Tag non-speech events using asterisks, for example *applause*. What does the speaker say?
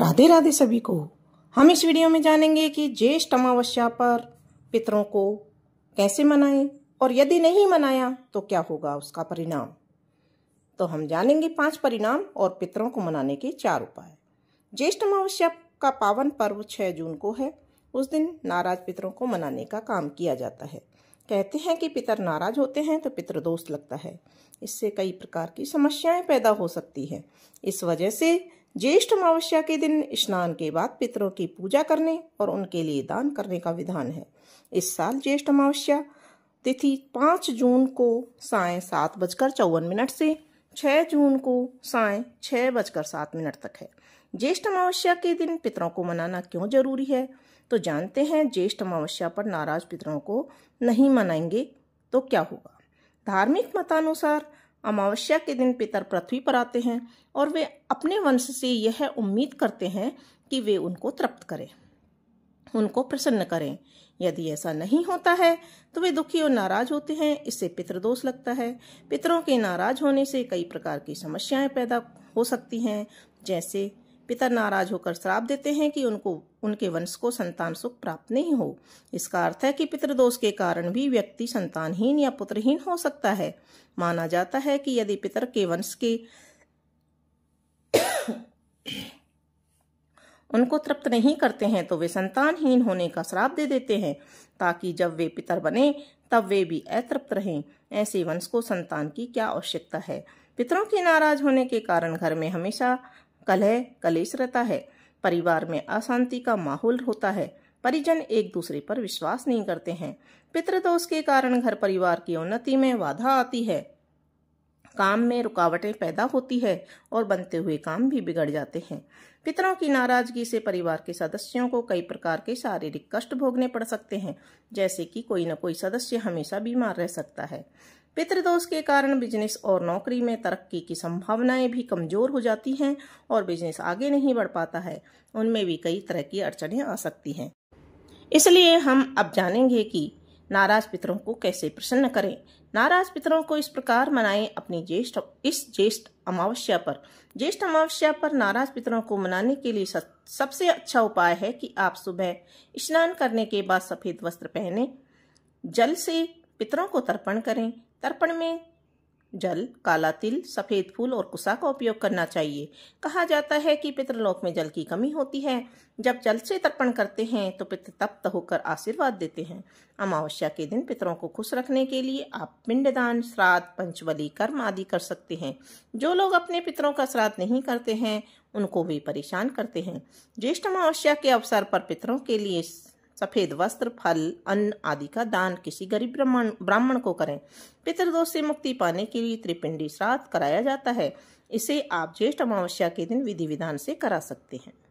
राधे राधे सभी को हम इस वीडियो में जानेंगे कि ज्येष्ठ अमावस्या पर पितरों को कैसे मनाएं और यदि नहीं मनाया तो क्या होगा उसका परिणाम तो हम जानेंगे पांच परिणाम और पितरों को मनाने के चार उपाय ज्येष्ठ अमावस्या का पावन पर्व छः जून को है उस दिन नाराज पितरों को मनाने का काम किया जाता है कहते हैं कि पितर नाराज होते हैं तो पितर दोस्त लगता है इससे कई प्रकार की समस्याएं पैदा हो सकती हैं इस वजह से ज्येष्ठ अमावस्या के दिन स्नान के बाद पितरों की पूजा करने और उनके लिए दान करने का विधान है इस साल ज्येष्ठ अमावस्या तिथि पाँच जून को साय सात बजकर चौवन मिनट से छः जून को साय छः बजकर सात मिनट तक है ज्येष्ठ अमावस्या के दिन पितरों को मनाना क्यों जरूरी है तो जानते हैं ज्येष्ठ अमावस्या पर नाराज पितरों को नहीं मनाएंगे तो क्या होगा धार्मिक मतानुसार अमावस्या के दिन पितर पृथ्वी पर आते हैं और वे अपने वंश से यह उम्मीद करते हैं कि वे उनको तृप्त करें उनको प्रसन्न करें यदि ऐसा नहीं होता है तो वे दुखी और नाराज होते हैं इससे पितृदोष लगता है पितरों के नाराज होने से कई प्रकार की समस्याएं पैदा हो सकती हैं जैसे पिता नाराज होकर श्राप देते हैं कि उनको उनके वंश को संतान सुख प्राप्त नहीं हो इसका अर्थ है कि पितृदोष के कारण भी व्यक्ति संतानहीन या पुत्रहीन हो सकता है माना जाता है कि यदि पितर के वंश के *coughs* उनको तृप्त नहीं करते हैं तो वे संतानहीन होने का श्राप दे देते हैं ताकि जब वे पितर बने तब वे भी अतृप्त रहें ऐसे वंश को संतान की क्या आवश्यकता है पितरों के नाराज होने के कारण घर में हमेशा कलह कलेश रहता है परिवार में अशांति का माहौल होता है परिजन एक दूसरे पर विश्वास नहीं करते हैं पितृदोष के कारण घर परिवार की उन्नति में बाधा आती है काम में रुकावटें पैदा होती है और बनते हुए काम भी बिगड़ जाते हैं पितरों की नाराजगी से परिवार के सदस्यों को कई प्रकार के शारीरिक कष्ट भोगने पड़ सकते हैं जैसे कि कोई न कोई सदस्य हमेशा बीमार रह सकता है पितृदोष के कारण बिजनेस और नौकरी में तरक्की की संभावनाएं भी कमजोर हो जाती हैं और बिजनेस आगे नहीं बढ़ पाता है उनमें भी कई तरह की अड़चने आ सकती हैं इसलिए हम अब जानेंगे कि नाराज पितरों को कैसे प्रसन्न करें नाराज पितरों को इस प्रकार मनाएं अपनी ज्येष्ठ इस ज्येष्ठ अमावस्या पर ज्येष्ठ अमावस्या पर नाराज पितरों को मनाने के लिए सबसे अच्छा उपाय है कि आप सुबह स्नान करने के बाद सफेद वस्त्र पहने जल से पितरों को तर्पण करें तर्पण में जल काला तिल सफ़ेद फूल और कुसा का उपयोग करना चाहिए कहा जाता है कि पितृलोक में जल की कमी होती है जब जल से तर्पण करते हैं तो पितृ तप्त होकर आशीर्वाद देते हैं अमावस्या के दिन पितरों को खुश रखने के लिए आप पिंडदान श्राद्ध पंचवली कर्म आदि कर सकते हैं जो लोग अपने पितरों का श्राद्ध नहीं करते हैं उनको भी परेशान करते हैं ज्येष्ठ अमावस्या के अवसर पर पितरों के लिए सफेद वस्त्र फल अन्न आदि का दान किसी गरीब ब्राह्मण ब्राह्मण को करें पितृदोष से मुक्ति पाने के लिए त्रिपिंडी श्राद्ध कराया जाता है इसे आप ज्येष्ठ अमावस्या के दिन विधि विधान से करा सकते हैं